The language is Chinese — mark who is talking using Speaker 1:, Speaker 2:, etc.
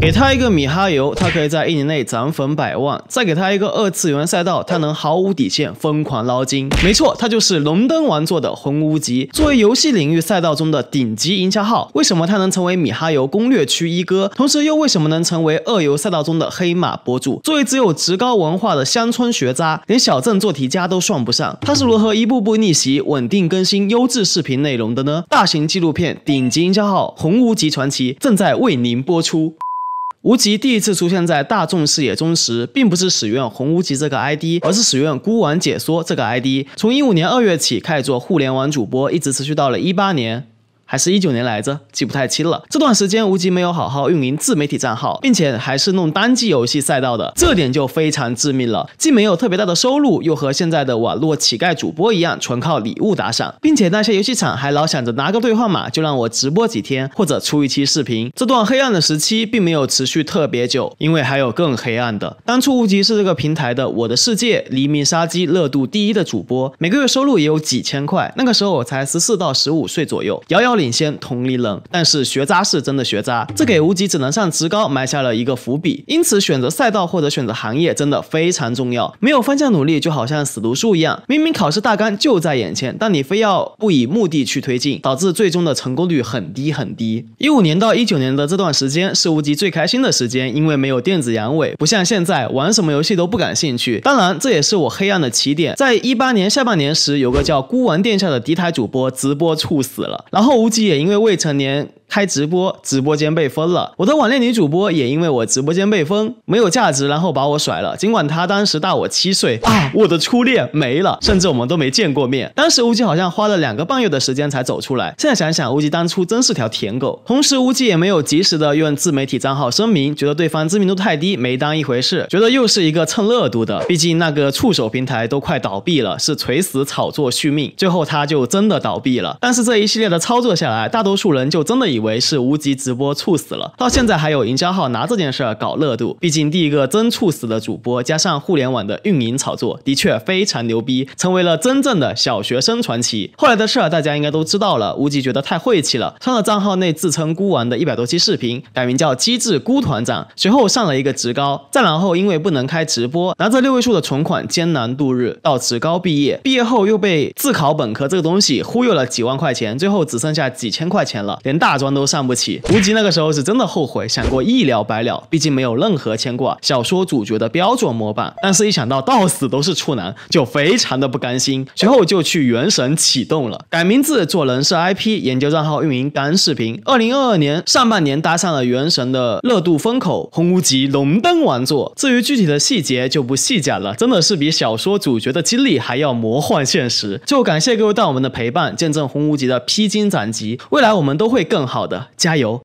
Speaker 1: 给他一个米哈游，他可以在一年内涨粉百万；再给他一个二次元赛道，他能毫无底线疯狂捞金。没错，他就是龙灯王座的红无极。作为游戏领域赛道中的顶级营销号，为什么他能成为米哈游攻略区一哥？同时又为什么能成为二游赛道中的黑马博主？作为只有职高文化的乡村学渣，连小镇做题家都算不上，他是如何一步步逆袭、稳定更新优质视频内容的呢？大型纪录片《顶级营销号红无极传奇》正在为您播出。无极第一次出现在大众视野中时，并不是使用“红无极”这个 ID，而是使用“孤王解说”这个 ID。从一五年二月起开始做互联网主播，一直持续到了一八年。还是一九年来着，记不太清了。这段时间无极没有好好运营自媒体账号，并且还是弄单机游戏赛道的，这点就非常致命了。既没有特别大的收入，又和现在的网络乞丐主播一样，纯靠礼物打赏，并且那些游戏厂还老想着拿个兑换码就让我直播几天或者出一期视频。这段黑暗的时期并没有持续特别久，因为还有更黑暗的。当初无极是这个平台的《我的世界》《黎明杀机》热度第一的主播，每个月收入也有几千块。那个时候我才十四到十五岁左右，遥遥。领先同龄人，但是学渣是真的学渣，这给无极只能上职高埋下了一个伏笔。因此，选择赛道或者选择行业真的非常重要。没有方向努力，就好像死读书一样。明明考试大纲就在眼前，但你非要不以目的去推进，导致最终的成功率很低很低。一五年到一九年的这段时间是无极最开心的时间，因为没有电子阳痿，不像现在玩什么游戏都不感兴趣。当然，这也是我黑暗的起点。在一八年下半年时，有个叫孤王殿下的敌台主播直播猝死了，然后无。自计也因为未成年。开直播，直播间被封了。我的网恋女主播也因为我直播间被封，没有价值，然后把我甩了。尽管她当时大我七岁，我的初恋没了，甚至我们都没见过面。当时乌鸡好像花了两个半月的时间才走出来。现在想想，乌鸡当初真是条舔狗。同时，乌鸡也没有及时的用自媒体账号声明，觉得对方知名度太低，没当一回事，觉得又是一个蹭热度的。毕竟那个触手平台都快倒闭了，是垂死炒作续命。最后，他就真的倒闭了。但是这一系列的操作下来，大多数人就真的以。以为是无极直播猝死了，到现在还有营销号拿这件事儿搞热度。毕竟第一个真猝死的主播，加上互联网的运营炒作，的确非常牛逼，成为了真正的小学生传奇。后来的事儿大家应该都知道了。无极觉得太晦气了，上了账号内自称孤王的一百多期视频，改名叫机智孤团长。随后上了一个职高，再然后因为不能开直播，拿着六位数的存款艰难度日。到职高毕业，毕业后又被自考本科这个东西忽悠了几万块钱，最后只剩下几千块钱了，连大专。都上不起，无极那个时候是真的后悔，想过一了百了，毕竟没有任何牵挂。小说主角的标准模板，但是一想到到死都是处男，就非常的不甘心。随后就去原神启动了，改名字，做人设 IP，研究账号运营，干视频。二零二二年上半年搭上了原神的热度风口，红无极龙登王座。至于具体的细节就不细讲了，真的是比小说主角的经历还要魔幻现实。就感谢各位对我们的陪伴，见证红无极的披荆斩棘，未来我们都会更好。好的，加油。